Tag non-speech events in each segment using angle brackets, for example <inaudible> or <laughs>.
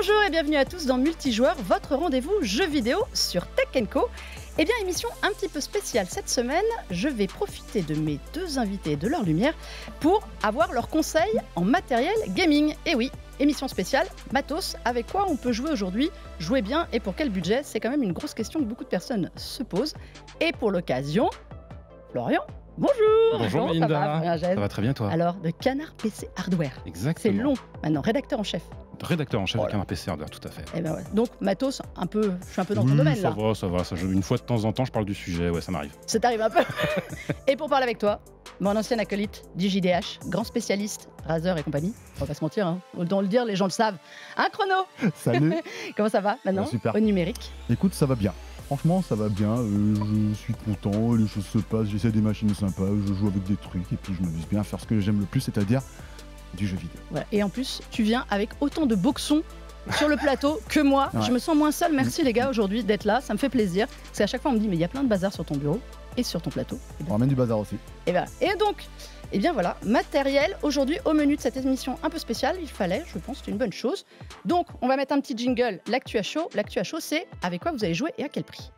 Bonjour et bienvenue à tous dans Multijoueur, votre rendez-vous jeu vidéo sur Tech Co. Eh bien, émission un petit peu spéciale cette semaine, je vais profiter de mes deux invités de leur lumière pour avoir leurs conseils en matériel gaming. Et eh oui, émission spéciale, matos, avec quoi on peut jouer aujourd'hui, jouer bien et pour quel budget C'est quand même une grosse question que beaucoup de personnes se posent. Et pour l'occasion, Florian, Bonjour Bonjour Melinda ça, va, très bien toi Alors, de Canard PC Hardware. Exactement. C'est long maintenant, rédacteur en chef. Rédacteur en chef de oh Canard PC Hardware, tout à fait. Eh ben Donc, matos, un peu, je suis un peu dans ton domaine ça là. Va, ça va, ça va. Une fois de temps en temps, je parle du sujet, ouais, ça m'arrive. Ça t'arrive un peu Et pour parler avec toi, mon ancien acolyte, DJDH, grand spécialiste, Razer et compagnie. On va pas se mentir, hein. dans le dire, les gens le savent. Un chrono Salut <laughs> Comment ça va maintenant bah, Super. Au numérique Écoute, ça va bien franchement, ça va bien. Euh, je suis content, les choses se passent, j'essaie des machines sympas, je joue avec des trucs et puis je m'amuse bien à faire ce que j'aime le plus, c'est-à-dire du jeu vidéo. Et en plus, tu viens avec autant de boxons sur le plateau que moi. Je me sens moins seul. Merci mm. les gars aujourd'hui d'être là. Ça me fait plaisir. Parce qu'à chaque fois on me dit mais il y a plein de bazar sur ton bureau et sur ton plateau. Ben, on ramène du bazar aussi. Et, ben... et donc et bien voilà, matériel. Aujourd'hui, au menu de cette émission un peu spéciale, il fallait, je pense, c'est une bonne chose. Donc, on va mettre un petit jingle, l'actu à chaud. L'actu à chaud, c'est avec quoi vous allez jouer et à quel prix.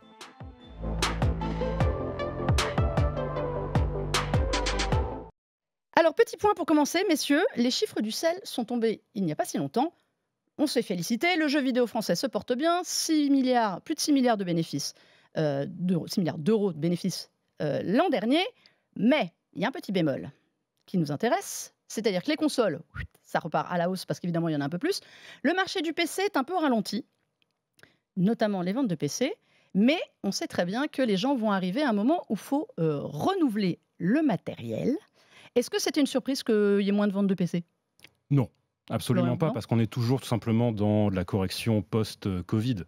Alors, petit point pour commencer, messieurs, les chiffres du sel sont tombés il n'y a pas si longtemps. On s'est félicité, le jeu vidéo français se porte bien, 6 milliards, plus de 6 milliards de bénéfices, 6 euh, milliards d'euros de bénéfices euh, l'an dernier, mais il y a un petit bémol qui nous intéresse, c'est-à-dire que les consoles, ça repart à la hausse parce qu'évidemment il y en a un peu plus. Le marché du PC est un peu ralenti, notamment les ventes de PC, mais on sait très bien que les gens vont arriver à un moment où il faut euh, renouveler le matériel. Est-ce que c'était une surprise qu'il y ait moins de ventes de PC Non. Absolument pas, parce qu'on est toujours tout simplement dans de la correction post-Covid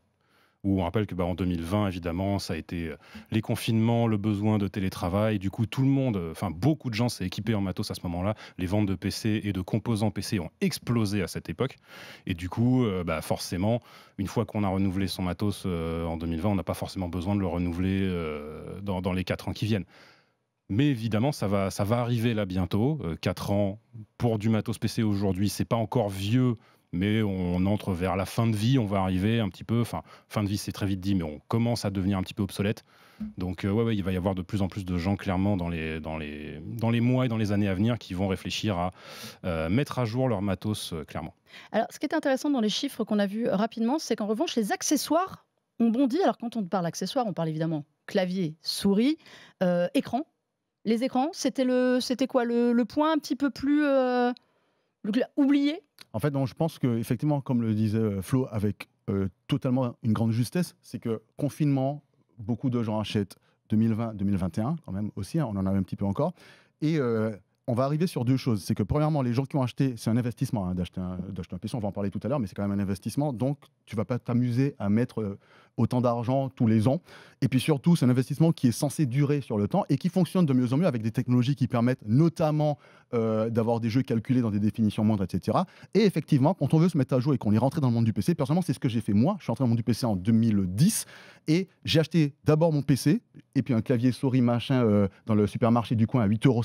où on rappelle que bah, en 2020, évidemment, ça a été euh, les confinements, le besoin de télétravail. Du coup, tout le monde, euh, enfin beaucoup de gens s'est équipé en matos à ce moment-là. Les ventes de PC et de composants PC ont explosé à cette époque. Et du coup, euh, bah, forcément, une fois qu'on a renouvelé son matos en 2020, on n'a pas forcément besoin de le renouveler dans, les quatre ans qui viennent. Mais évidemment, ça va, ça va arriver là bientôt. 4 ans pour du matos PC aujourd'hui, c'est pas encore vieux mais on entre vers la fin de vie, on va arriver un petit peu, enfin, fin de vie c'est très vite dit, mais on commence à devenir un petit peu obsolète. Donc euh, ouais, ouais, il va y avoir de plus en plus de gens clairement dans les, dans les, dans les mois et dans les années à venir qui vont réfléchir à euh, mettre à jour leur matos euh, clairement. Alors ce qui est intéressant dans les chiffres qu'on a vus rapidement, c'est qu'en revanche les accessoires ont bondi. Alors quand on parle accessoires, on parle évidemment clavier, souris, écran. Les écrans, c'était le, c'était quoi le, point un petit peu plus donc, oublié En fait, non, je pense que effectivement, comme le disait euh, Flo, avec euh, totalement une grande justesse, c'est que confinement, beaucoup de gens achètent 2020, 2021 quand même aussi, hein, on en a un petit peu encore. Et euh, on va arriver sur deux choses. C'est que premièrement, les gens qui ont acheté, c'est un investissement hein, d'acheter un, PC, on va en parler tout à l'heure, mais c'est quand même un investissement. Donc, tu vas pas t'amuser à mettre euh, autant d'argent tous les ans. Et puis surtout, c'est un investissement qui est censé durer sur le temps et qui fonctionne de mieux en mieux avec des technologies qui permettent notamment euh, d'avoir des jeux calculés dans des définitions moindres, etc. Et effectivement, quand on veut se mettre à jour et qu'on est rentré dans le monde du PC, personnellement, c'est ce que j'ai fait moi. Je suis rentré dans le monde du PC en 2010 et j'ai acheté d'abord mon PC et puis un clavier souris machin euh, dans le supermarché du coin à 8,50 euros.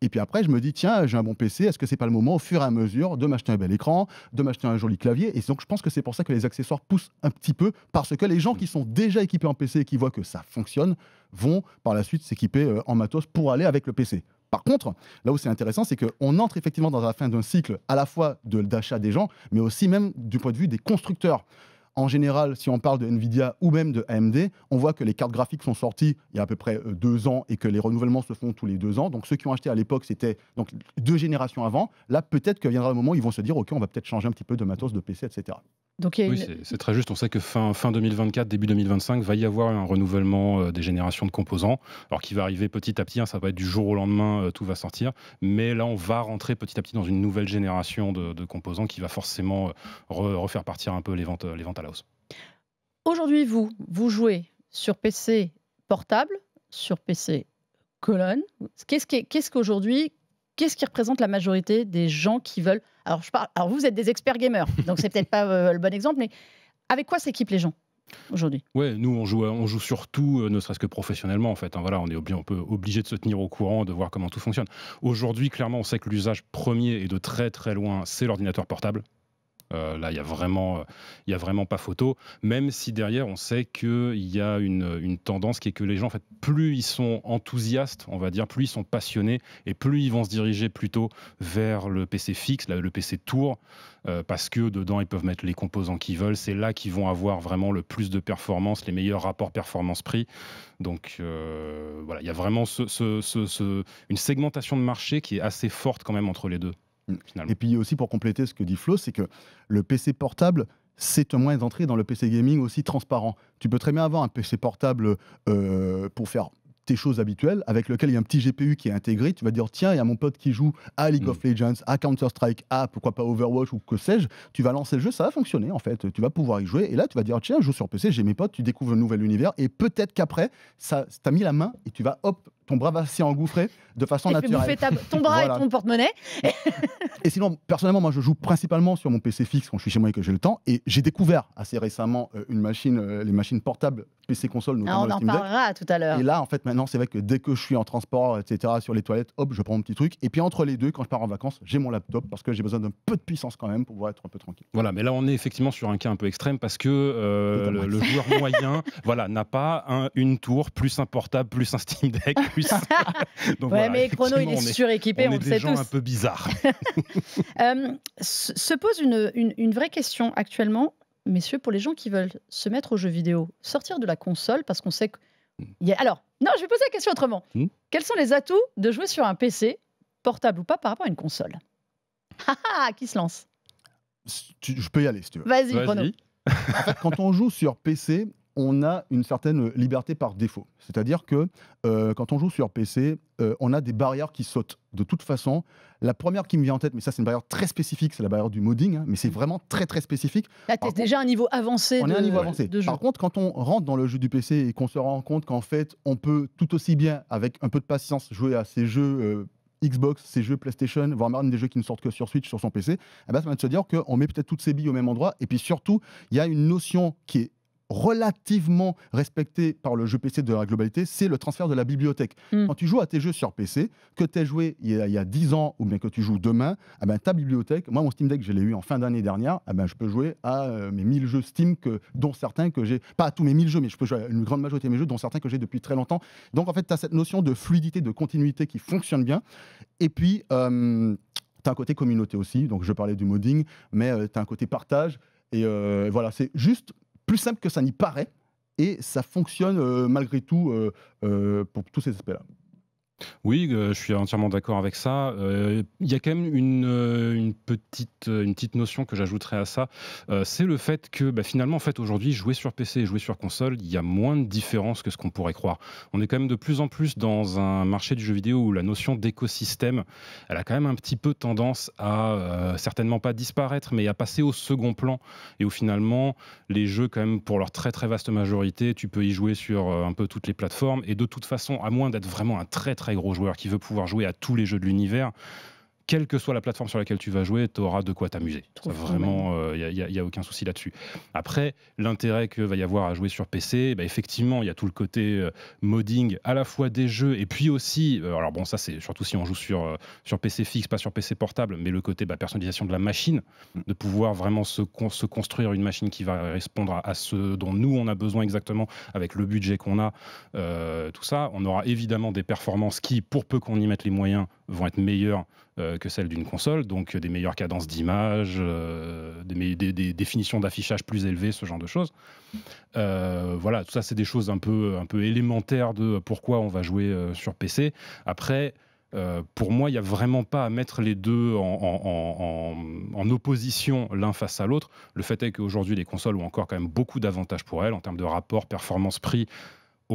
Et puis après, je me dis, tiens, j'ai un bon PC, est-ce que c'est pas le moment, au fur et à mesure, de m'acheter un bel écran, de m'acheter un joli clavier Et donc, je pense que c'est pour ça que les accessoires poussent un petit peu, parce que les gens qui sont déjà équipés en PC et qui voient que ça fonctionne vont par la suite s'équiper euh, en matos pour aller avec le PC. Par contre, là où c'est intéressant, c'est qu'on entre effectivement dans la fin d'un cycle à la fois de d'achat des gens, mais aussi même du point de vue des constructeurs en général, si on parle de Nvidia ou même de AMD, on voit que les cartes graphiques sont sorties il y a à peu près euh, deux ans et que les renouvellements se font tous les deux ans. Donc ceux qui ont acheté à l'époque, c'était donc deux générations avant. Là, peut-être que viendra le moment où ils vont se dire, OK, on va peut-être changer un petit peu de matos, de PC, etc oui, c'est très juste. On sait que fin, fin 2024, début 2025, va y avoir un renouvellement euh, des générations de composants, alors qui va arriver petit à petit. Hein, ça va être du jour au lendemain, euh, tout va sortir. Mais là, on va rentrer petit à petit dans une nouvelle génération de, composants qui va forcément euh, refaire partir un peu les ventes, les ventes à la hausse. Aujourd'hui, vous, vous jouez sur PC portable, sur PC colonne. Qu'est-ce qu'aujourd'hui, qu'est-ce qui représente la majorité des gens qui veulent. Alors, je parle... Alors vous êtes des experts gamers, <laughs> donc c'est peut-être pas euh, le bon exemple, mais avec quoi s'équipent les gens aujourd'hui Ouais, nous on joue, on joue surtout, euh, ne serait-ce que professionnellement en fait. Hein, voilà, on est obligé, on peut obligé de se tenir au courant, de voir comment tout fonctionne. Aujourd'hui, clairement, on sait que l'usage premier est de très très loin, c'est l'ordinateur portable. Euh, là, il n'y a, vraiment, y a vraiment pas photo, même si derrière, on sait qu'il y a une, tendance qui est que les gens, en fait, plus ils sont enthousiastes, on va dire, plus ils sont passionnés, et plus ils vont se diriger plutôt vers le PC fixe, le PC tour, euh, parce que dedans, ils peuvent mettre les composants qu'ils veulent. C'est là qu'ils vont avoir vraiment le plus de performance, les meilleurs rapports performance-prix. Donc euh, voilà, il y a vraiment une segmentation de marché qui est assez forte quand même entre les deux. Mm, et puis aussi pour compléter ce que dit Flo, c'est que le PC portable, c'est un moyen d'entrer dans le PC gaming aussi transparent. Tu peux très bien avoir un PC portable euh, pour faire tes choses habituelles, avec lequel il y a un petit GPU qui est intégré, tu vas dire tiens, il y a mon pote qui joue à League of mm. Legends, à Counter-Strike, à pourquoi pas Overwatch ou que sais-je, tu vas lancer le jeu, ça va fonctionner en fait, tu vas pouvoir y jouer, et là tu vas dire tiens, je joue sur PC, j'ai mes potes, tu découvres un nouvel univers, et peut-être qu'après, ça t'a mis la main et tu vas hop, ton bras va s'y engouffrer de façon et naturelle. Ta... ton bras et ton porte-monnaie. et sinon, personnellement, moi, je joue principalement sur mon PC fixe quand je suis chez moi et que j'ai le temps. Et j'ai découvert assez récemment euh, une machine, euh, les machines portables PC console. Ah, on en parlera tout à l'heure. Et là, en fait, maintenant, c'est vrai que dès que je suis en transport, etc., sur les toilettes, hop, je prends mon petit truc. Et puis entre les deux, quand je pars en vacances, j'ai mon laptop parce que j'ai besoin d'un peu de puissance quand même pour pouvoir être un peu tranquille. Voilà, mais là, on est effectivement sur un cas un peu extrême parce que euh, le, joueur moyen, <laughs> voilà, n'a pas une tour plus un portable, plus un Steam Deck, <laughs> <laughs> mais Chrono, il est, suréquipé, on, des gens un peu bizarres. <laughs> <laughs> Euh, se pose une, vraie question actuellement, messieurs, pour les gens qui veulent se mettre aux jeux vidéo, sortir de la console, parce qu'on sait que... A... Alors, non, je vais poser la question autrement. Hmm. Quels sont les atouts de jouer sur un PC, portable ou pas, par rapport à une console ah, ah, Qui se lance Je peux y aller si tu veux. Vas-y, Vas quand on joue sur PC, on a une certaine liberté par défaut. C'est-à-dire que euh, quand on joue sur PC, euh, on a des barrières qui sautent. De toute façon, la première qui me vient en tête, mais ça c'est une barrière très spécifique, c'est la barrière du modding, hein, mais c'est vraiment très très spécifique. Là, déjà un niveau avancé. de, est un niveau avancé. Par contre, quand on rentre dans le jeu du PC et qu'on se rend compte qu'en fait, on peut tout aussi bien, avec un peu de patience, jouer à ces jeux. Euh, Xbox, ces jeux PlayStation, voire même des jeux qui ne sortent que sur Switch, sur son PC, eh ben, ça va se dire qu'on met peut-être toutes ces billes au même endroit. Et puis surtout, il y a une notion qui est relativement respecté par le jeu PC de la globalité, c'est le transfert de la bibliothèque. Hmm. Quand tu joues à tes jeux sur PC, que tu as joué il y, a, dix 10 ans ou bien que tu joues demain, eh ben, ta bibliothèque, moi mon Steam Deck, je l'ai eu en fin d'année dernière, ah ben, je peux jouer à euh, mes 1000 jeux Steam, que, dont certains que j'ai, pas à tous mes 1000 jeux, mais je peux jouer à une grande majorité de mes jeux, dont certains que j'ai depuis très longtemps. Donc en fait, tu as cette notion de fluidité, de continuité qui fonctionne bien. Et puis, euh, tu as un côté communauté aussi, donc je parlais du modding, mais euh, tu as un côté partage. Et voilà, c'est juste plus simple que ça n'y paraît et ça fonctionne euh, malgré tout euh, euh, pour tous ces aspects-là. Oui, euh, je suis entièrement d'accord avec ça. Euh, il y a quand même une, euh, petite, une petite notion que j'ajouterais à ça. c'est le fait que bah, finalement, en fait, aujourd'hui, jouer sur PC et jouer sur console, il y a moins de différence que ce qu'on pourrait croire. On est quand même de plus en plus dans un marché du jeu vidéo où la notion d'écosystème, elle a quand même un petit peu tendance à certainement pas disparaître, mais à passer au second plan. Et où finalement, les jeux, quand même, pour leur très très vaste majorité, tu peux y jouer sur un peu toutes les plateformes. Et de toute façon, à moins d'être vraiment un très très gros joueur, qui veut pouvoir jouer à tous les jeux de l'univers quelle que soit la plateforme sur laquelle tu vas jouer, tu auras de quoi t'amuser. Vraiment, il n'y euh, a, aucun souci là-dessus. Après, l'intérêt que va y avoir à jouer sur PC, eh ben, effectivement, il y a tout le côté euh, modding à la fois des jeux et puis aussi, euh, alors bon, ça c'est surtout si on joue sur, sur PC fixe, pas sur PC portable, mais le côté bah, personnalisation de la machine, mm. de pouvoir vraiment se, se construire une machine qui va répondre à, à, ce dont nous on a besoin exactement avec le budget qu'on a, tout ça. On aura évidemment des performances qui, pour peu qu'on y mette les moyens, vont être meilleures euh, que celles d'une console, donc des meilleures cadences d'image, euh, des, définitions d'affichage plus élevées, ce genre de choses. Euh, voilà, tout ça, c'est des choses un peu, élémentaires de pourquoi on va jouer sur PC. Après, pour moi, il n'y a vraiment pas à mettre les deux en, en opposition l'un face à l'autre. Le fait est qu'aujourd'hui, les consoles ont encore quand même beaucoup d'avantages pour elles en termes de rapport performance-prix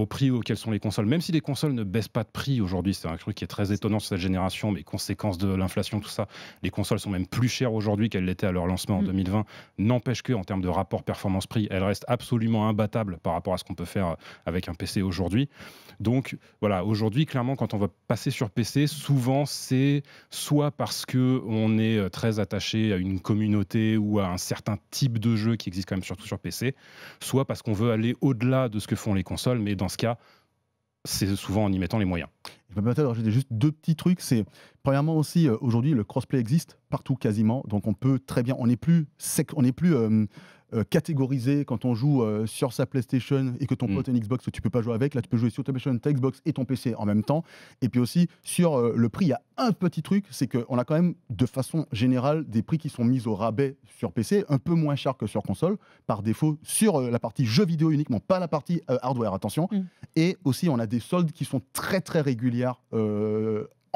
au prix auquel sont les consoles, même si les consoles ne baissent pas de prix aujourd'hui, c'est un truc qui est très étonnant sur cette génération, mais conséquence de l'inflation, tout ça, les consoles sont même plus chères aujourd'hui qu'elles l'étaient à leur lancement en 2020. Mm. N'empêche que, en termes de rapport performance-prix, elles restent absolument imbattables par rapport à ce qu'on peut faire euh, avec un PC aujourd'hui. Donc voilà, aujourd'hui, clairement, quand on va passer sur PC, souvent c'est soit parce que on est euh, très attaché à une communauté ou à un certain type de jeu qui existe quand même surtout sur PC, soit parce qu'on veut aller au-delà de ce que font les consoles, mais dans ce cas, c'est souvent en y mettant les moyens. Je me être rajouter juste deux petits trucs. C'est premièrement aussi euh, aujourd'hui le crossplay existe partout quasiment, donc on peut très bien. On n'est plus sec, on n'est plus euh, euh, catégorisé quand on joue euh, sur sa PlayStation et que ton mm. pote a une Xbox, tu peux pas jouer avec. Là, tu peux jouer sur ta PlayStation, ta Xbox et ton PC en même temps. Et puis aussi, sur euh, le prix, il y a un petit truc, c'est qu'on a quand même, de façon générale, des prix qui sont mis au rabais sur PC, un peu moins cher que sur console, par défaut, sur la partie jeux vidéo uniquement, pas la partie hardware, attention. Mm. Et aussi, on a des soldes qui sont très, très régulières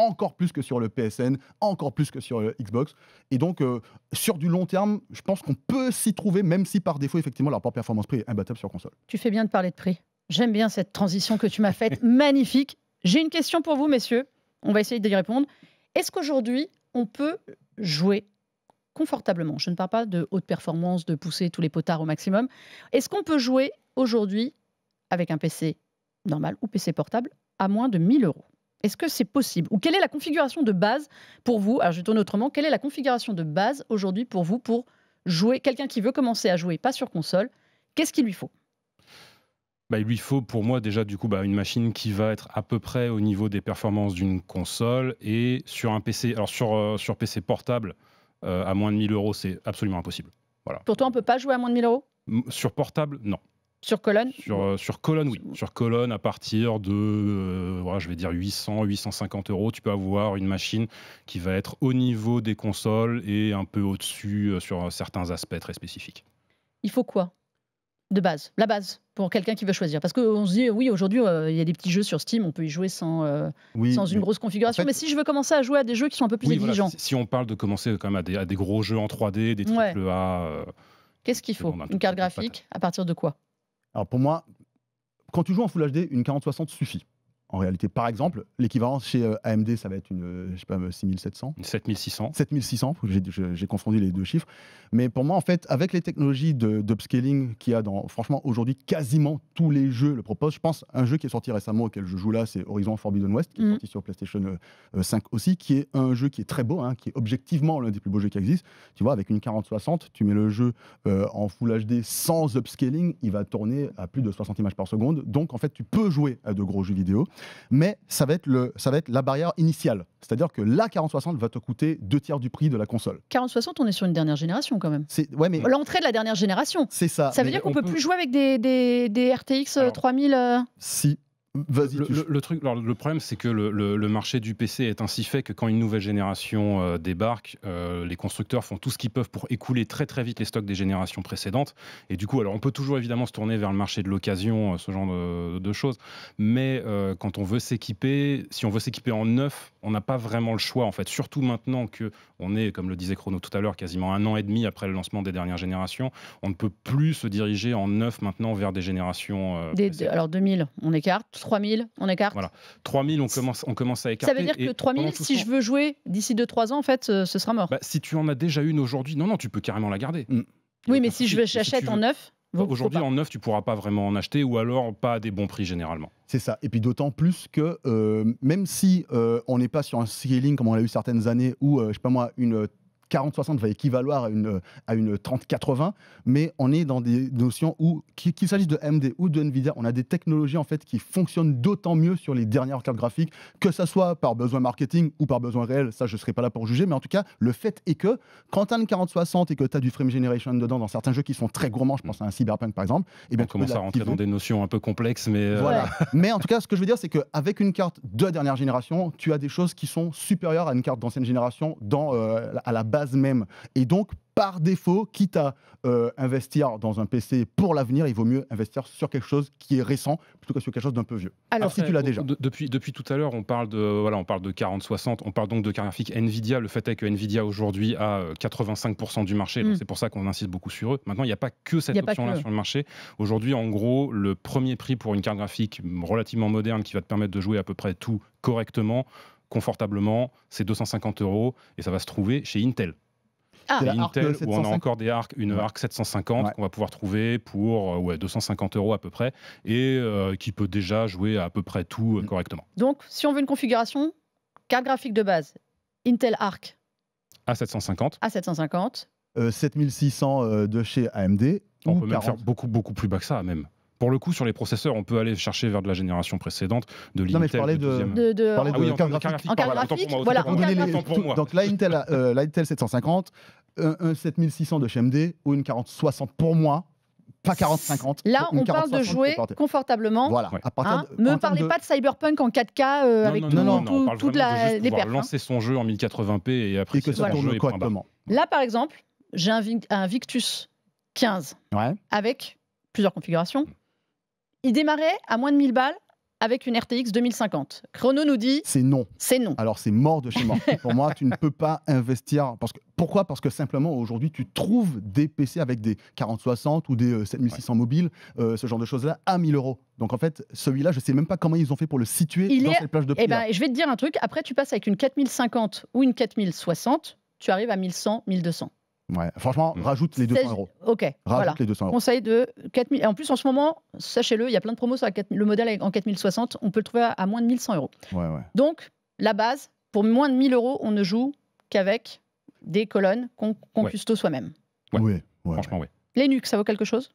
encore plus que sur le PSN, encore plus que sur euh, Xbox. Et donc, euh, sur du long terme, je pense qu'on peut s'y trouver, même si par défaut, effectivement, leur performance-prix est imbattable sur console. Tu fais bien de parler de prix. J'aime bien cette transition que tu m'as faite, <laughs> magnifique. J'ai une question pour vous, messieurs. On va essayer d'y répondre. Est-ce qu'aujourd'hui, on peut jouer confortablement Je ne parle pas de haute performance, de pousser tous les potards au maximum. Est-ce qu'on peut jouer aujourd'hui avec un PC normal ou PC portable à moins de 1000 euros est-ce que c'est possible Ou quelle est la configuration de base pour vous Alors, je tourne autrement. Quelle est la configuration de base aujourd'hui pour vous pour jouer Quelqu'un qui veut commencer à jouer, pas sur console, qu'est-ce qu'il lui faut bah, il lui faut pour moi déjà du coup bah, une machine qui va être à peu près au niveau des performances d'une console et sur un PC, alors sur, euh, sur PC portable euh, à moins de 1000 euros c'est absolument impossible. Voilà. Pour toi on peut pas jouer à moins de 1000 euros Sur portable non. Sur colonne sur, euh, sur, colonne, oui. Sur colonne, à partir de, voilà, euh, je vais dire 800, 850 euros, tu peux avoir une machine qui va être au niveau des consoles et un peu au-dessus euh, sur certains aspects très spécifiques. Il faut quoi de base, la base pour quelqu'un qui veut choisir Parce qu'on se dit, oui, aujourd'hui, il y a des petits jeux sur Steam, on peut y jouer sans, sans une grosse configuration. mais si je veux commencer à jouer à des jeux qui sont un peu plus exigeants. si on parle de commencer quand même à des, gros jeux en 3D, des triple A. Qu'est-ce qu'il faut Une carte graphique, à partir de quoi alors pour moi, quand tu joues en Full HD, une 40-60 suffit en réalité. Par exemple, l'équivalent chez euh, AMD, ça va être une, euh, je sais pas, 6700. 7600. 7600, j'ai confondu les deux chiffres. Mais pour moi, en fait, avec les technologies d'upscaling qu'il y a dans, franchement, aujourd'hui, quasiment tous les jeux le proposent. Je pense un jeu qui est sorti récemment, auquel je joue là, c'est Horizon Forbidden West, qui est mhm. sorti sur PlayStation 5 euh, aussi, qui est un jeu qui est très beau, hein, qui est objectivement l'un des plus beaux jeux qui existe. Tu vois, avec une 4060, tu mets le jeu en Full HD sans upscaling, il va tourner à plus de 60 images par seconde. Donc, en fait, tu peux jouer à de gros jeux vidéo mais ça va être, le, ça va être la barrière initiale. C'est-à-dire que la 4060 va te coûter deux tiers du prix de la console. 4060, on est sur une dernière génération quand même. C'est ouais, mais... l'entrée de la dernière génération. C'est ça. Ça veut dire qu'on peut, peut plus jouer avec des, RTX 3000. Euh, euh, si. Vas-y. Le, truc, alors, le problème, c'est que le, marché du PC est ainsi fait que quand une nouvelle génération euh, débarque, euh, les constructeurs font tout ce qu'ils peuvent pour écouler très très vite les stocks des générations précédentes. Et du coup, alors on peut toujours évidemment se tourner vers le marché de l'occasion, euh, ce genre de, choses. Mais quand on veut s'équiper, si on veut s'équiper en neuf, on n'a pas vraiment le choix en fait. Surtout maintenant que on est, comme le disait Chrono tout à l'heure, quasiment un an et demi après le lancement des dernières générations, on ne peut plus se diriger en neuf maintenant vers des générations. alors 2000, on écarte. 3000, on écarte. Voilà. 3000, on commence, on commence à écarter. Ça veut dire que 3000, si je veux jouer d'ici 2-3 ans, en fait, euh, ce, sera mort. Bah, si tu en as déjà une aujourd'hui, non, non, tu peux carrément la garder. Mm. Oui, mais si je j'achète en neuf. Bah, aujourd'hui, en neuf, tu pourras pas vraiment en acheter ou alors pas à des bons prix généralement. C'est ça. Et puis d'autant plus que euh, même si euh, on n'est pas sur un scaling comme on l'a eu certaines années où, je je sais pas moi, une 40-60 va équivaloir à une, à une 30-80, mais on est dans des notions où, qu'il s'agisse de AMD ou de Nvidia, on a des technologies en fait qui fonctionnent d'autant mieux sur les dernières cartes graphiques, que ça soit par besoin marketing ou par besoin réel, ça je ne serai pas là pour juger, mais en tout cas, le fait est que quand tu as une 40-60 et que tu as du frame generation dedans dans certains jeux qui sont très gourmands, je pense à un Cyberpunk par exemple, et eh bien on commence à rentrer dans des notions un peu complexes, mais. Euh, voilà. <laughs> mais en tout cas, ce que je veux dire, c'est qu'avec une carte de dernière génération, tu as des choses qui sont supérieures à une carte d'ancienne génération dans, euh, à la base même. Et donc, par défaut, quitte à euh, investir dans un PC pour l'avenir, il vaut mieux investir sur quelque chose qui est récent plutôt que sur quelque chose d'un peu vieux. Alors, si tu euh, l'as déjà. depuis, depuis tout à l'heure, on parle de voilà, on parle de 40-60, on parle donc de carte graphique Nvidia. Le fait est que Nvidia aujourd'hui a 85% euh, du marché, mm. c'est pour ça qu'on insiste beaucoup sur eux. Maintenant, il n'y a pas que cette option-là sur le marché. Aujourd'hui, en gros, le premier prix pour une carte graphique relativement moderne qui va te permettre de jouer à peu près tout correctement, confortablement, c'est 250 euros et ça va se trouver chez Intel. Ah, Intel, où on a encore des arcs, une ARC 750 qu'on va pouvoir trouver pour 250 euh, euros à peu près et euh, qui peut déjà jouer à, peu près tout euh, mm. correctement. Donc, si on veut une configuration, carte graphique de base, Intel Arc A750. A750. 7600 de chez AMD. On peut faire beaucoup, beaucoup plus bas que ça, même pour le coup, sur les processeurs, on peut aller chercher vers de la génération précédente, de l'Intel. Non, mais de, de, ah en carte graphique. En voilà. Donc là, Intel, 750, euh, un, 7600 de chez AMD, ou une 4060 pour moi, pas 4050 Là, on parle de jouer confortablement. Voilà. Hein. me parlez pas de Cyberpunk en 4K euh, avec tout, non, la, Lancer son jeu en 1080p et après et que ça tourne correctement. Là, par exemple, j'ai un, un, Victus 15 avec plusieurs configurations. Il démarrait à moins de 1000 balles avec une RTX 2050. Chrono nous dit C'est non. C'est non. Alors c'est mort de chez moi. <laughs> Pour moi, tu ne peux pas investir. Parce que, pourquoi Parce que simplement aujourd'hui, tu trouves des PC avec des 4060 ou des 7600 euh, mobiles, euh, ce genre de choses-là, à 1000 euros. Donc en fait, celui-là, je ne sais même pas comment ils ont fait pour le situer dans cette plage de prix. Eh ben, je vais te dire un truc. Après, tu passes avec une 4050 ou une 4060, tu arrives à 1100, 1200. Franchement, mm. rajoute les 200 euros. Ok. Rajoute les 200 euros. de 4000. Et en plus, en ce moment, sachez-le, il y a plein de promos sur le modèle en 4060. On peut le trouver à moins de 1100 euros. Donc, la base, pour moins de 1000 euros, on ne joue qu'avec des colonnes qu'on soi-même. Oui, franchement, oui. Les nuques, ça vaut quelque chose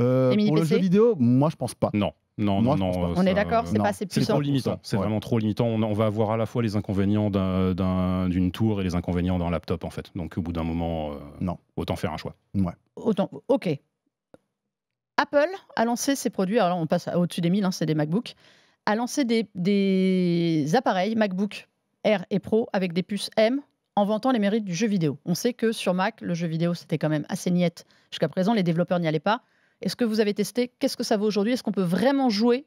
euh, Pour le jeu vidéo, moi, je pense pas. Non. Non, non, non. Euh, on est d'accord, c'est pas c'est puissant. C'est trop C'est vraiment trop limitant. On, va avoir à la fois les inconvénients d'une tour et les inconvénients d'un laptop en fait. Donc au bout d'un moment, euh, non. autant faire un choix. Ouais. Autant. Ok. Apple a lancé ses produits. Alors on passe au-dessus des 1000, hein, c'est des MacBooks. A lancé des, appareils MacBook Air et Pro avec des puces M en vantant les mérites du jeu vidéo. On sait que sur Mac, le jeu vidéo, c'était quand même assez niette jusqu'à présent, les développeurs n'y allaient pas. Est-ce que vous avez testé Qu'est-ce que ça vaut aujourd'hui Est-ce qu'on peut vraiment jouer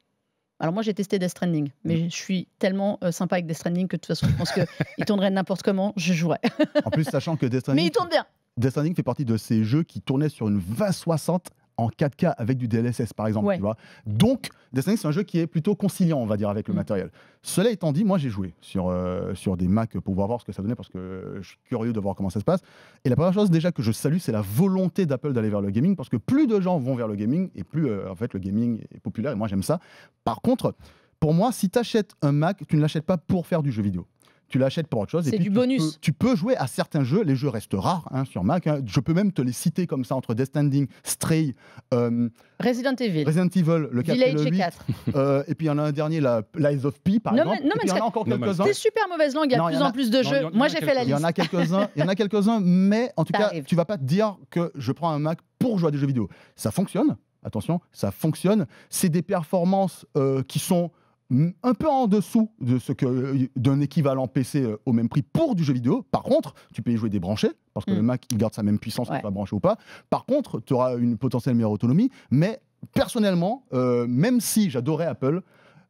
alors moi j'ai testé Death Stranding, mais mm. je suis tellement euh, sympa avec Death Stranding que de toute façon je pense qu'il tournerait n'importe comment, je jouerais. en plus sachant que Death Stranding... <laughs> Mais il tourne bien Death Stranding fait partie de ces jeux qui tournaient sur une 20-60 en 4K avec du DLSS par exemple. Tu vois Donc, Destiny, c'est un jeu qui est plutôt conciliant, on va dire, avec le mm. matériel. Cela étant dit, moi j'ai joué sur, euh, sur des Mac pour voir ce que ça donnait parce que je suis curieux de voir comment ça se passe. Et la première chose déjà que je salue, c'est la volonté d'Apple d'aller vers le gaming parce que plus de gens vont vers le gaming et plus euh, en fait le gaming est populaire et moi j'aime ça. Par contre, pour moi, si tu achètes un Mac, tu ne l'achètes pas pour faire du jeu vidéo tu l'achètes pour autre chose. C'est du bonus. tu peux jouer à certains jeux, les jeux restent rares hein, sur Mac. Hein. Je peux même te les citer comme ça entre Death Standing, Stray, euh, Resident Evil, Resident Evil, le 4 et <laughs> euh, et puis il y en a un dernier, la, Lies of Pi, par exemple. il y en a encore quelques-uns. C'est super mauvaise langue, il y a de plus en, plus de jeux. Moi j'ai fait la liste. Il y en a quelques-uns, il y en a quelques-uns, mais en tout cas, tu vas pas te dire que je prends un Mac pour jouer à des jeux vidéo. Ça fonctionne, attention, ça fonctionne. C'est des performances euh, qui sont un peu en dessous de ce que euh, d'un équivalent PC euh, au même prix pour du jeu vidéo. Par contre, tu peux y jouer débranché parce que le mm. Mac il garde sa même puissance ouais. que tu brancher ou pas. Par contre, tu auras une potentielle meilleure autonomie. Mais personnellement, euh, même si j'adorais Apple,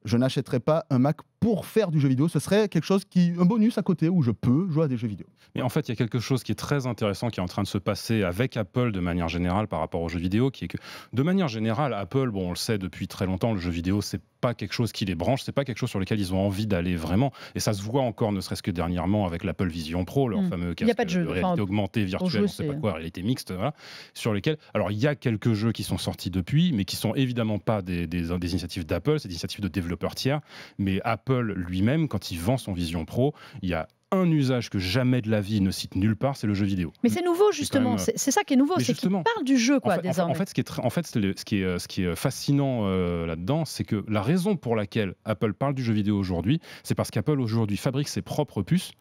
je n'achèterais pas un Mac pour faire du jeu vidéo, ce serait quelque chose qui, un bonus à côté où je peux jouer à des jeux vidéo. Mais en fait, il y a quelque chose qui est très intéressant qui est en train de se passer avec Apple de manière générale par rapport aux jeux vidéo, qui est que de manière générale, Apple, bon, on le sait depuis très longtemps, le jeu vidéo, c'est pas quelque chose qui les branche, c'est pas quelque chose sur lequel ils ont envie d'aller vraiment. Et ça se voit encore, ne serait-ce que dernièrement, avec l'Apple Vision Pro, leur hmm. fameux casque de, réalité augmentée, virtuelle, on sait pas quoi, réalité mixte, sur lesquels. Alors, il y a quelques jeux qui sont sortis depuis, mais qui sont évidemment pas des initiatives d'Apple, c'est des initiatives de développeurs tiers. Mais Apple lui-même, quand il vend son Vision Pro, il y a un usage que jamais de la vie ne cite nulle part, c'est le jeu vidéo. Mais c'est nouveau justement, euh, c'est ça qui est nouveau, c'est qu'il parle du jeu quoi en fait, En fait, ce qui est, fascinant là-dedans, c'est que la raison pour laquelle Apple parle du jeu vidéo aujourd'hui, c'est parce qu'Apple aujourd'hui fabrique ses propres puces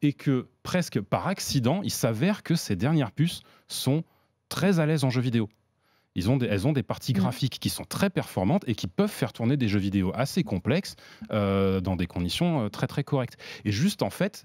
et que presque par accident, il s'avère que ces dernières puces sont très à l'aise en jeu vidéo ont elles ont des parties mm. graphiques qui sont très performantes et qui peuvent faire tourner des jeux vidéo assez complexes euh, dans des conditions euh, très très correctes. Et juste en fait,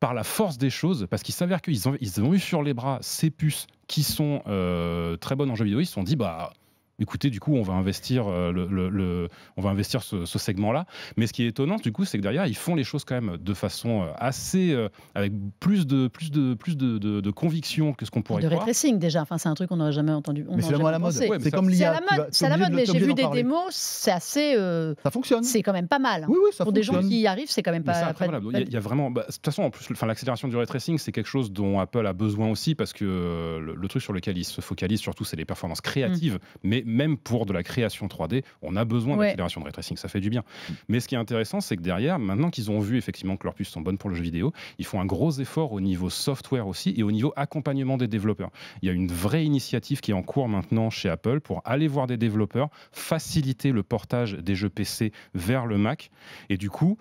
par la force des choses, parce qu'il s'avère qu'ils ont, ils ont eu sur les bras ces puces qui sont euh, très bonnes en jeux vidéo, ils se sont dit bah écoutez, du coup, on va investir, euh, le, on va investir ce, segment-là. Mais ce qui est étonnant, du coup, c'est que derrière, ils font les choses quand même de façon euh, assez, euh, avec plus de, plus de, plus de, conviction que ce qu'on pourrait de croire. De retracing déjà, enfin, c'est un truc qu'on n'aurait jamais entendu. On mais c'est la mode. c'est comme l'IA. C'est à la mode, mais j'ai vu des démos, c'est assez. ça fonctionne. C'est quand même pas mal. Pour des gens qui y arrivent, c'est quand même pas. Il y, vraiment. Bah, de toute façon, en plus, enfin, l'accélération du retracing, c'est quelque chose dont Apple a besoin aussi parce que le, le truc sur lequel ils se focalisent surtout, c'est les performances créatives, mm. mais même pour de la création 3D, on a besoin d'accélération de ray tracing, ça fait du bien. Mais ce qui est intéressant, c'est que derrière, maintenant qu'ils ont vu effectivement que leurs puces sont bonnes pour le jeu vidéo, ils font un gros effort au niveau software aussi et au niveau accompagnement des développeurs. Il y a une vraie initiative qui est en cours maintenant chez Apple pour aller voir des développeurs, faciliter le portage des jeux PC vers le Mac. Et du coup,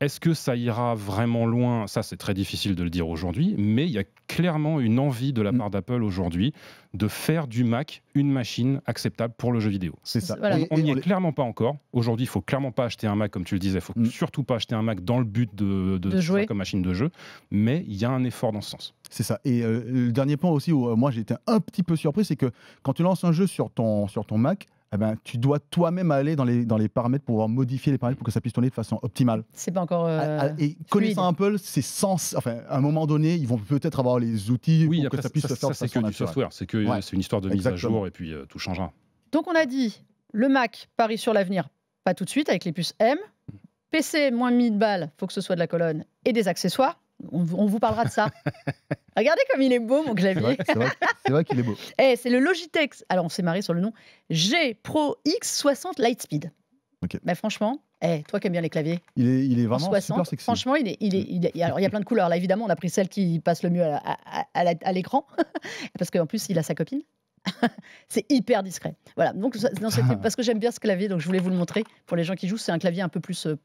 est-ce que ça ira vraiment loin Ça, c'est très difficile de le dire aujourd'hui, mais il y a clairement une envie de la mm. part d'Apple aujourd'hui de faire du Mac une machine acceptable pour le jeu vidéo. C'est ça. On n'y est clairement pas encore. Aujourd'hui, il faut clairement pas acheter un Mac, comme tu le disais. Il faut mm. surtout pas acheter un Mac dans le but de, jouer comme machine de jeu. Mais il y a un effort dans ce sens. C'est ça. Et euh, le dernier point aussi où euh, moi j'ai été un petit peu surpris, c'est que quand tu lances un jeu sur ton, sur ton Mac, eh ben, tu dois toi-même aller dans les, dans les paramètres pour pouvoir modifier les paramètres pour que ça puisse tourner de façon optimale. C'est pas encore. Euh, ah, ah, et connaissant Apple, c'est sans. Enfin, à un moment donné, ils vont peut-être avoir les outils pour que ça puisse se faire. Ça, c'est que software. C'est que c'est une histoire de mise à jour et puis euh, tout changera. Donc, on a dit le Mac parie sur l'avenir, pas tout de suite avec les puces M. PC moins 1000 balles, faut que ce soit de la colonne et des accessoires. on vous parlera de ça. <laughs> Regardez comme il est beau, mon clavier. C'est vrai, qu'il est beau. <laughs> Eh, c'est le Logitech. Alors, on s'est marré sur le nom. G Pro X60 Lightspeed. Mais franchement, eh, toi qui aimes bien les claviers. Il est, il est vraiment Franchement, il est, il est, il il y a plein de couleurs. Là, évidemment, on a pris celle qui passe le mieux à, à, l'écran. <laughs> Parce qu'en plus, il a sa copine. <laughs> c'est hyper discret. Voilà. Donc, parce que j'aime bien ce clavier, donc je voulais vous le montrer. Pour les gens qui jouent, c'est un clavier un peu plus euh,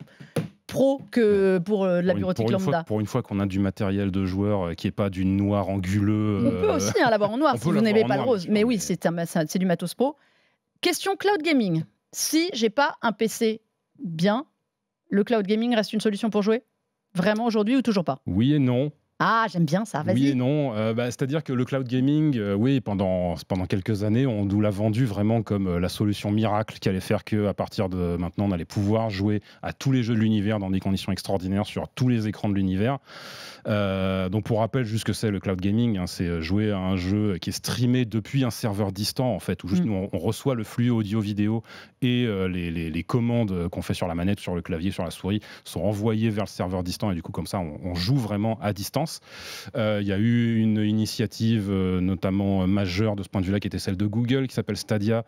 pro que pour euh, la bureautique pour une lambda. pour une fois qu'on a du matériel de joueur euh, qui n'est pas du noir anguleux. On peut euh, aussi hein, l'avoir en noir <laughs> si vous n'aimez pas le rose. Mais oui, c'est du matos pro. Question cloud gaming. Si j'ai pas un PC bien, le cloud gaming reste une solution pour jouer Vraiment aujourd'hui ou toujours pas Oui et non. Ah, j'aime bien ça. Vas-y. Oui et non. Euh, bah, c'est-à-dire que le cloud gaming, euh, oui, pendant, pendant quelques années, on nous l'a vendu vraiment comme euh, la solution miracle qui allait faire qu'à partir de maintenant, on allait pouvoir jouer à tous les jeux de l'univers dans des conditions extraordinaires sur tous les écrans de l'univers. donc, pour rappel, juste que c'est le cloud gaming, hein, c'est jouer à un jeu qui est streamé depuis un serveur distant, en fait, où juste mm. nous, on, reçoit le flux audio-vidéo et les, commandes qu'on fait sur la manette, sur le clavier, sur la souris sont envoyées vers le serveur distant. Et du coup, comme ça, on joue vraiment à distance. Euh, il y a eu une initiative euh, notamment euh, majeure de ce point de vue-là qui était celle de Google qui s'appelle Stadia.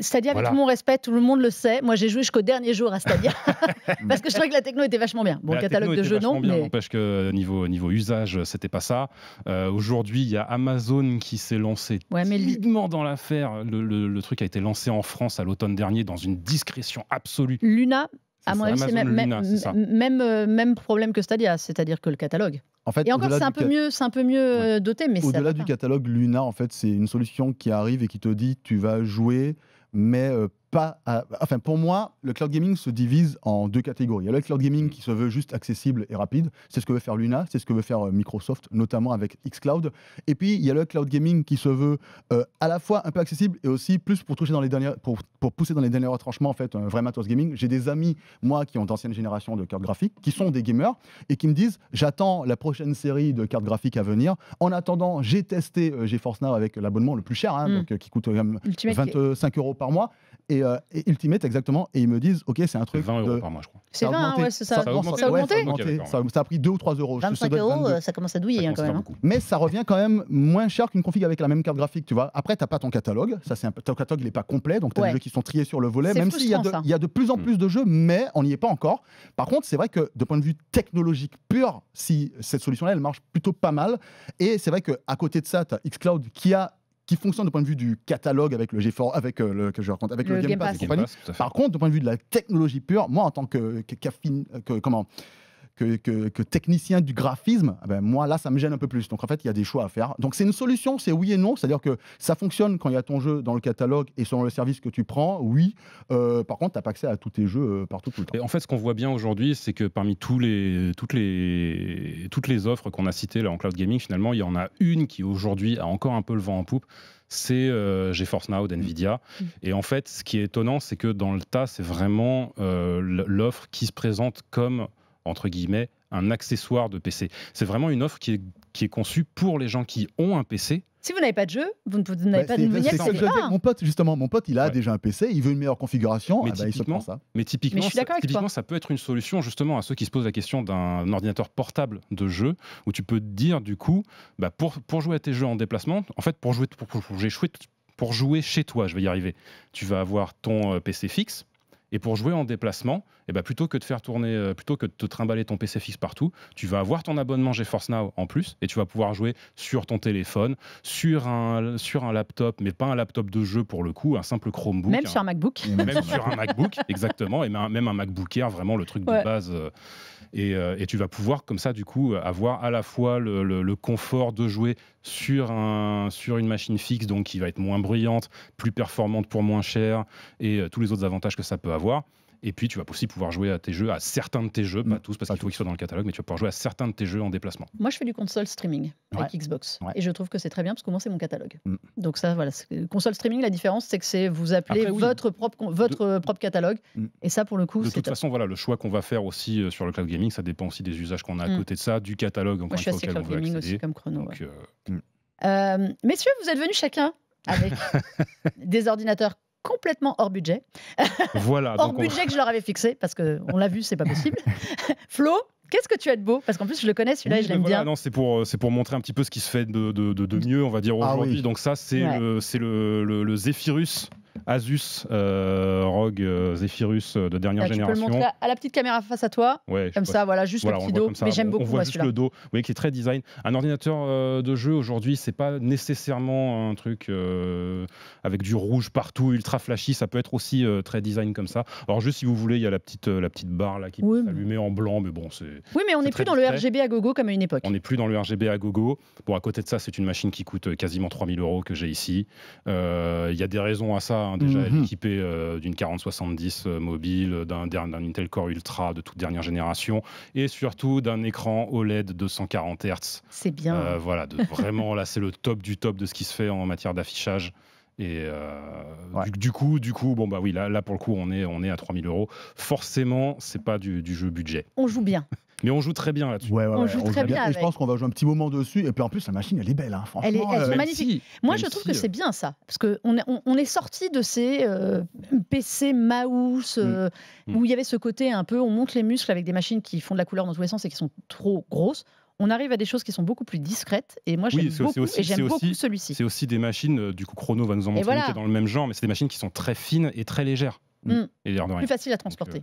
Stadia, avec tout mon respect, tout le monde le sait. Moi, j'ai joué jusqu'au dernier jour à Stadia <laughs> <laughs> parce que je trouvais que la techno était vachement bien. Bon, catalogue de jeux, non. mais... N'empêche que niveau, niveau usage, c'était pas ça. Aujourd'hui, il y a Amazon qui s'est lancé ouais, mais dans l'affaire. Le, le truc a été lancé en France à l'automne dernier dans une discrétion absolue. Luna, à mon avis, c'est même, euh, même, problème que Stadia, c'est-à-dire que le catalogue. En fait, et encore, c'est un, peu mieux, un peu mieux doté, mais Au-delà du catalogue, Luna, en fait, c'est une solution qui arrive et qui te dit tu vas jouer, mais euh, pas. Enfin, pour moi, le cloud gaming se divise en deux catégories. Il y a le cloud gaming qui se veut juste accessible et rapide. C'est ce que veut faire Luna, c'est ce que veut faire euh, Microsoft, notamment avec xCloud. Et puis, il y a le cloud gaming qui se veut euh, à la fois un peu accessible et aussi plus pour toucher dans les dernières, pour, pousser dans les derniers retranchements en fait un vrai matos gaming. J'ai des amis moi qui ont d'anciennes générations de cartes graphiques, qui sont des gamers et qui me disent j'attends la prochaine série de cartes graphiques à venir. En attendant, j'ai testé euh, GeForce Now avec l'abonnement le plus cher, hein, hmm. donc, qui coûte 25 euros par mois. Euh, et, Ultimate exactement et ils me disent ok c'est un truc 20 euros par mois je crois c'est 20 ça, a augmenté, ça, a pris 2 ou 3 euros 25 euros euh, ça commence à douiller hein, quand même mais ça revient quand même moins cher qu'une config avec la même carte graphique tu vois après t'as pas ton catalogue ça c'est un ton catalogue il est pas complet donc t'as as des jeux qui sont triés sur le volet même s'il y, a de, y a de plus en hmm. plus de jeux mais on n'y est pas encore par contre c'est vrai que de point de vue technologique pur si cette solution là elle marche plutôt pas mal et c'est vrai que à côté de ça t'as xCloud qui a qui fonctionne du point de vue du catalogue avec le GeForce, avec euh, le que je raconte, avec le, Game, Pass, Par contre, du point de vue de la technologie pure, moi en tant que, que, que comment que, technicien du graphisme, ah ben, moi là ça me gêne un peu plus. Donc en fait il y a des choix à faire. Donc c'est une solution, c'est oui et non, c'est-à-dire que ça fonctionne quand il y a ton jeu dans le catalogue et selon le service que tu prends, oui. Euh, par contre tu n'as pas accès à tous tes jeux euh, partout tout le temps. Et en fait ce qu'on voit bien aujourd'hui c'est que parmi toutes, les, toutes offres qu'on a citées là en cloud gaming finalement il y en a une qui aujourd'hui a encore un peu le vent en poupe c'est euh, GeForce Now d'NVIDIA. Mm. Et en fait, ce qui est étonnant, c'est que dans le tas, c'est vraiment l'offre qui se présente comme entre guillemets, un accessoire de PC. C'est vraiment une offre qui est, conçue pour les gens qui ont un PC, si vous n'avez pas de jeu, vous n'avez bah, pas de Mon pote, justement, mon pote, il a déjà un PC, il veut une meilleure configuration, mais ah bah, ça. Mais typiquement, ça, peut être une solution justement à ceux qui se posent la question d'un ordinateur portable de jeu, où tu peux dire du coup, bah, pour, pour jouer à tes jeux en déplacement, en fait, pour jouer, pour, pour jouer chez toi, je vais y arriver, tu vas avoir ton euh, PC fixe, et pour jouer en déplacement, et eh ben, plutôt que de faire tourner, euh, plutôt que de te trimballer ton PC fixe partout, tu vas avoir ton abonnement GeForce Now en plus et tu vas pouvoir jouer sur ton téléphone, sur un, sur un laptop, mais pas un laptop de jeu pour le coup, un simple Chromebook. Même hein. sur un MacBook. Même sur un MacBook, <laughs> exactement, et même un MacBook Air, vraiment le truc de base. Euh, euh, et, tu vas pouvoir comme ça, du coup, avoir à la fois le, confort de jouer sur, sur une machine fixe, donc qui va être moins bruyante, plus performante pour moins cher et tous les autres avantages que ça peut avoir et puis, tu vas aussi pouvoir jouer à tes jeux, à certains de tes jeux, pas mm. tous, parce qu'il faut qu'ils soient dans le catalogue, mais tu vas pouvoir jouer à certains de tes jeux en déplacement. Moi, je fais du console streaming avec Xbox. Et je trouve que c'est très bien, parce que moi, c'est mon catalogue. Mm. Donc, ça, voilà. Console streaming, la différence, c'est que c'est vous appelez votre, propre, votre euh, propre catalogue. Mm. Et ça, pour le coup, c'est... De toute façon, voilà, le choix qu'on va faire aussi euh, sur le cloud gaming, ça dépend aussi des usages qu'on a à côté de ça, du catalogue, en moi, je suis cloud gaming aussi, comme chrono. Euh, messieurs, vous êtes venus chacun avec <laughs> des ordinateurs complètement hors budget. Voilà. <laughs> hors budget que je leur avais fixé, parce qu'on l'a vu, c'est pas possible. <laughs> Flo, Qu'est-ce que tu as de beau Parce qu'en plus, je le connais, celui-là, je ben l'aime bien. Non, c'est pour, euh, c'est pour montrer un petit peu ce qui se fait de, de, mieux, on va dire, ah aujourd'hui. Donc, ça, c'est c'est le, le, le, Zephyrus Asus euh, Rogue euh, Zephyrus euh, de dernière génération. Ah, tu peux le montrer à la petite caméra face à toi, comme ça, voilà, juste le petit dos. Mais j'aime beaucoup. On voit juste le dos, vous qui est très design. Un ordinateur de jeu aujourd'hui, c'est pas nécessairement un truc avec du rouge partout, ultra flashy. Ça peut être aussi très design comme ça. Alors juste si vous voulez, il y a la petite la petite barre là qui s'allume en blanc, mais bon, c'est. Oui, mais on n'est plus dans le RGB à gogo comme à une époque. On n'est plus dans le RGB à gogo. Bon, à côté de ça, c'est une machine qui coûte quasiment 3000 euros que j'ai ici. Il y a des raisons à ça. Hein. Hein, déjà mhm. équipé euh, d'une 4070 euh, mobile, d'un Intel Core Ultra de toute dernière génération, et surtout d'un écran OLED 240 Hz. C'est bien. Euh, voilà, vraiment là, c'est le top du top de ce qui se fait en matière d'affichage. Et du, coup, du coup, bon bah oui, là, là pour le coup, on est, on est à 3000 euros. Forcément, c'est pas du, jeu budget. On joue bien. Mais on joue très bien là-dessus. on joue très bien. Et je pense qu'on va jouer un petit moment dessus. Et puis en plus, la machine, elle est belle. franchement, elle est, euh, magnifique. Moi, je trouve que euh. c'est bien ça. Parce qu'on est, on, est sorti de ces euh, PC mouse mm. où il y avait ce côté un peu on monte les muscles avec des machines qui font de la couleur dans tous les sens et qui sont trop grosses on arrive à des choses qui sont beaucoup plus discrètes. Et moi, j'aime beaucoup, celui-ci. C'est aussi des machines, du coup, Chrono va nous en montrer qui est dans le même genre, mais c'est des machines qui sont très fines et très légères. Mm. Et plus facile à transporter.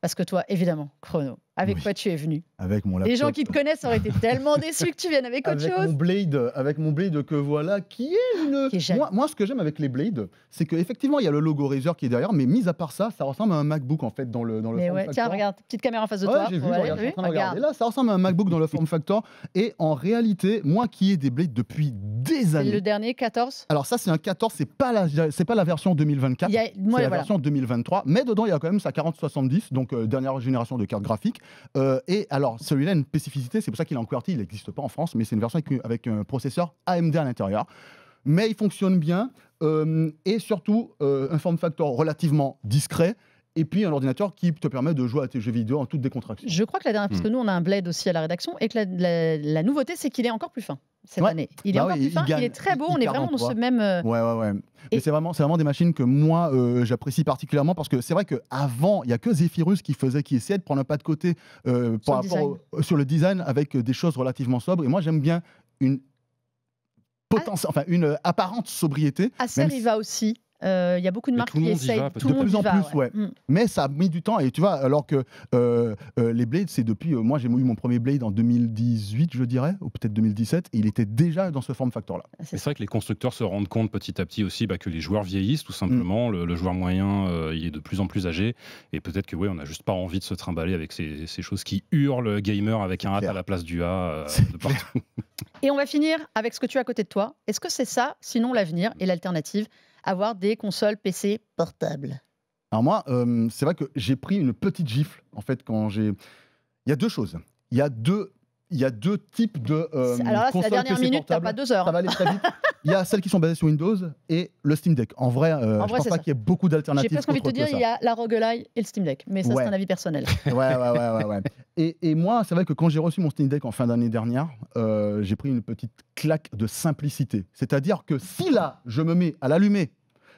Parce que toi, évidemment, Chrono, avec quoi tu es venu Avec mon laptop. Les gens qui te connaissent auraient été tellement <laughs> déçus que tu viennes avec autre avec chose. Mon blade, avec mon blade que voilà, qui est une. moi, moi, ce que j'aime avec les blades, c'est qu'effectivement, il y a le logo Razer qui est derrière, mais mis à part ça, ça ressemble à un MacBook en fait dans le. Dans le mais ouais, tiens, regarde, petite caméra en face de toi. J'ai vu, Là, ça ressemble à un MacBook dans le Form Factor. Et en réalité, moi qui ai des blades depuis des années. Le dernier 14 Alors, ça, c'est un 14, c'est pas la, pas la version 2024. C'est la version 2023, mais dedans, il y a quand même sa 4070, donc euh, dernière génération de carte graphique. Euh, et alors, celui-là a une spécificité, c'est pour ça qu'il est en QWERTY, il n'existe pas en France, mais c'est une version avec, euh, un processeur AMD à l'intérieur. Mais il fonctionne bien euh, et surtout un form factor relativement discret et puis un ordinateur qui te permet de jouer à tes jeux vidéo en toute décontraction. Je crois que la dernière, parce que hmm. nous on a un blade aussi à la rédaction, et que la, nouveauté c'est qu'il est encore plus fin cette année. Il est bah encore plus fin, il est très beau, on est vraiment dans ce même. Euh, ouais, ouais, ouais. Et, c'est vraiment, vraiment des machines que moi euh, j'apprécie particulièrement parce que c'est vrai qu'avant, il n'y a que Zephyrus qui faisait, qui essayait de prendre un pas de côté euh, sur, le design avec des choses relativement sobres. Et moi j'aime bien une, ah. enfin, une apparente sobriété. Acer, si... va aussi. Euh, il y a beaucoup de marques qui essayent. tout De plus en plus, ouais. Mm. Mais ça a mis du temps. Et tu vois, alors que euh, euh, les Blades, c'est depuis. moi, j'ai eu mon premier Blade en 2018, je dirais, ou peut-être 2017. Et il était déjà dans ce form factor-là. Ah, c'est vrai que les constructeurs se rendent compte petit à petit aussi bah, que les joueurs vieillissent, tout simplement. Mm. Le, joueur moyen, il est de plus en plus âgé. Et peut-être que, oui, on n'a juste pas envie de se trimballer avec ces, choses qui hurlent gamer avec un A à la place du A Et on va finir avec ce que tu as à côté de toi. Est-ce que c'est ça, sinon l'avenir et l'alternative avoir des consoles PC portables Alors moi, euh, c'est vrai que j'ai pris une petite gifle, en fait, quand j'ai... Il y a deux choses. Il y a deux il y a deux types de. Euh, alors c'est la dernière PC minute, pas deux heures. Ça va aller très vite. <laughs> il y a celles qui sont basées sur Windows et le Steam Deck. En vrai, euh, je ne pense pas qu'il y ait beaucoup d'alternatives. J'ai presque envie de te dire, il y a la Roguelite et le Steam Deck, mais ça, c'est un avis personnel. Ouais, ouais, ouais. Et, et, moi, c'est vrai que quand j'ai reçu mon Steam Deck en fin d'année dernière, euh, j'ai pris une petite claque de simplicité. C'est-à-dire que si là, je me mets à l'allumer,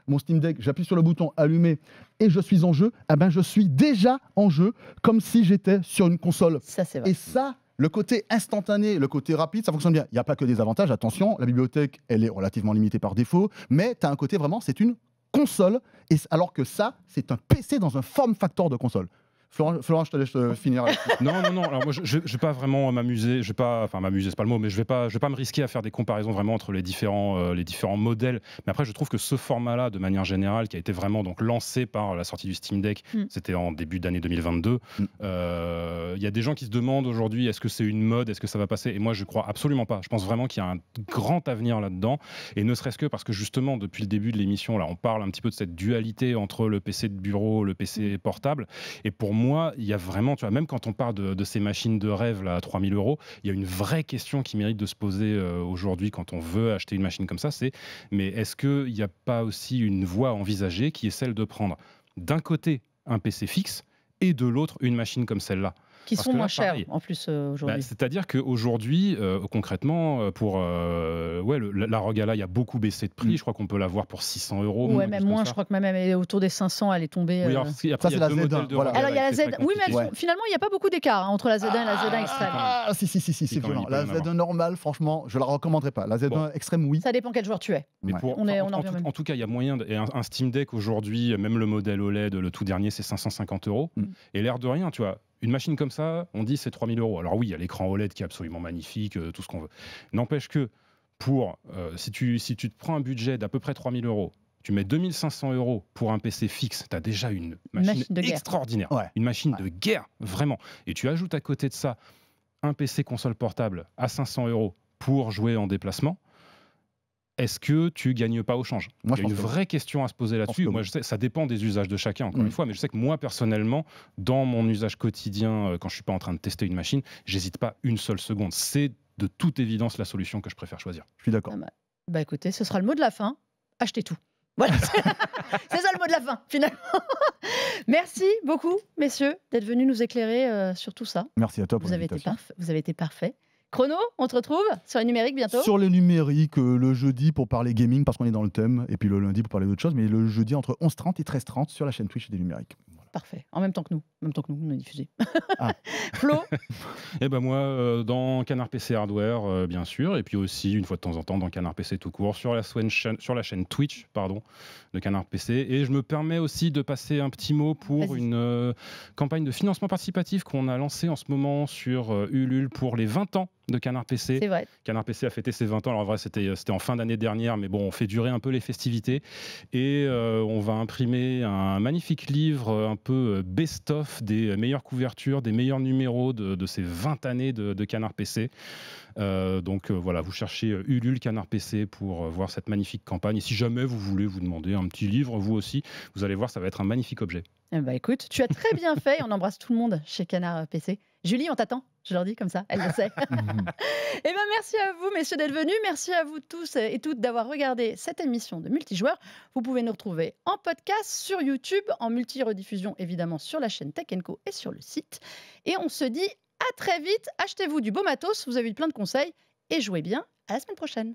mon Steam Deck, j'appuie sur le bouton allumer et je suis en jeu, ah ben je suis déjà en jeu comme si j'étais sur une console. Ça, c'est vrai. Et ça, le côté instantané, le côté rapide, ça fonctionne bien. Il n'y a pas que des avantages, attention, la bibliothèque, elle est relativement limitée par défaut, mais tu as un côté vraiment, c'est une console, et, alors que ça, c'est un PC dans un form factor de console. Florent, je te laisse euh, <laughs> finir. non, non, non. Alors moi, je ne vais pas vraiment m'amuser. Je vais pas, enfin m'amuser, c'est pas le mot, mais je vais pas, je vais pas me risquer à faire des comparaisons vraiment entre les différents, euh, les différents modèles. Mais après, je trouve que ce format-là, de manière générale, qui a été vraiment donc lancé par la sortie du Steam Deck, mm. c'était en début d'année 2022. Mm. Euh, il y a des gens qui se demandent aujourd'hui, est-ce que c'est une mode, est-ce que ça va passer Et moi, je crois absolument pas. Je pense vraiment qu'il y a un grand avenir là-dedans. Et ne serait-ce que parce que justement, depuis le début de l'émission, là, on parle un petit peu de cette dualité entre le PC de bureau, le PC mm. portable. Et pour moi moi, il y a vraiment, tu vois, même quand on parle de, ces machines de rêve à 3000 euros, il y a une vraie question qui mérite de se poser euh, aujourd'hui quand on veut acheter une machine comme ça, c'est mais est-ce qu'il n'y a pas aussi une voie à envisager qui est celle de prendre d'un côté un PC fixe et de l'autre une machine comme celle-là qui sont moins chers en plus euh, bah, aujourd'hui. C'est-à-dire qu'aujourd'hui, euh, concrètement, euh, pour ouais, la, Rogala, il y a beaucoup baissé de prix. Mm. Je crois qu'on peut l'avoir pour 600 euros. Ouais, même moins. Je crois que même autour des 500, elle est tombée. Oui, après, ça, c'est la Z1. Alors, il y a la Z. Oui, mais finalement, il n'y a pas beaucoup d'écart entre la Z1 et la Z1 ah, extrême. Ah, ah, si, si, si, si La Z1 normale, franchement, je ne la recommanderais pas. La Z1 Extreme, extrême, oui. Ça dépend quel joueur tu es. en, tout, cas, il y a moyen. et un Steam Deck aujourd'hui, même le modèle OLED, le tout dernier, c'est 550 euros. Mm. Et l'air de rien, tu vois une machine comme ça, on dit c'est 3000 euros. Alors oui, il y a l'écran OLED qui est absolument magnifique, euh, tout ce qu'on veut. N'empêche que pour, euh, si, tu, si tu te prends un budget d'à peu près 3000 euros, tu mets 2500 euros pour un PC fixe, tu as déjà une machine, extraordinaire. Une machine de guerre, vraiment. Et tu ajoutes à côté de ça un PC console portable à 500 euros pour jouer en déplacement est-ce que tu gagnes pas au change moi, Il une vraie question à se poser là-dessus. je ça dépend des usages de chacun, encore mm. une fois, mais je sais que moi, personnellement, dans mon usage quotidien, euh, quand je suis pas en train de tester une machine, j'hésite pas une seule seconde. C'est de toute évidence la solution que je préfère choisir. Je suis d'accord. Ah bah, bah, écoutez, ce sera le mot de la fin. Achetez tout. Voilà, <laughs> c'est ça le mot de la fin, finalement. <laughs> Merci beaucoup, messieurs, d'être venus nous éclairer euh, sur tout ça. Merci à toi pour vous avez été Vous avez été parfait. Chrono, on te retrouve sur le numérique bientôt Sur le numérique, euh, le jeudi pour parler gaming parce qu'on est dans le thème, et puis le lundi pour parler d'autres choses, mais le jeudi entre 11h30 et 13h30 sur la chaîne Twitch des numériques. Parfait, en même temps que nous, même temps que nous, on a diffusé. Ah. <laughs> Flo Eh ben moi, euh, dans Canard PC Hardware, euh, bien sûr, et puis aussi une fois de temps en temps dans Canard PC tout court, sur la, chaîne, sur la chaîne Twitch pardon, de Canard PC. Et je me permets aussi de passer un petit mot pour une campagne de financement participatif qu'on a lancée en ce moment sur Ulule pour les 20 ans de Canard PC. Canard PC a fêté ses 20 ans. Alors en vrai, euh, c'était en fin d'année dernière, mais bon, on fait durer un peu les festivités. Et euh, on va imprimer un magnifique livre, euh, un peu best-of des meilleures couvertures, des meilleurs numéros de, ces 20 années de, Canard PC. donc voilà, vous cherchez Ulule Canard PC pour voir cette magnifique campagne. Et si jamais vous voulez vous demander un petit livre, vous aussi, vous allez voir, ça va être un magnifique objet. Eh bah écoute, tu as très bien fait. On embrasse tout le monde chez Canard PC. Julie, on t'attend. Je leur dis comme ça, elle le sait. <laughs> Mhm. eh bien, merci à vous, messieurs, d'être venus. Merci à vous tous et toutes d'avoir regardé cette émission de Multijoueur. Vous pouvez nous retrouver en podcast, sur YouTube, en multi-rediffusion, évidemment, sur la chaîne Tech et sur le site. Et on se dit à très vite. Achetez-vous du beau matos, vous avez eu plein de conseils et jouez bien. À la semaine prochaine.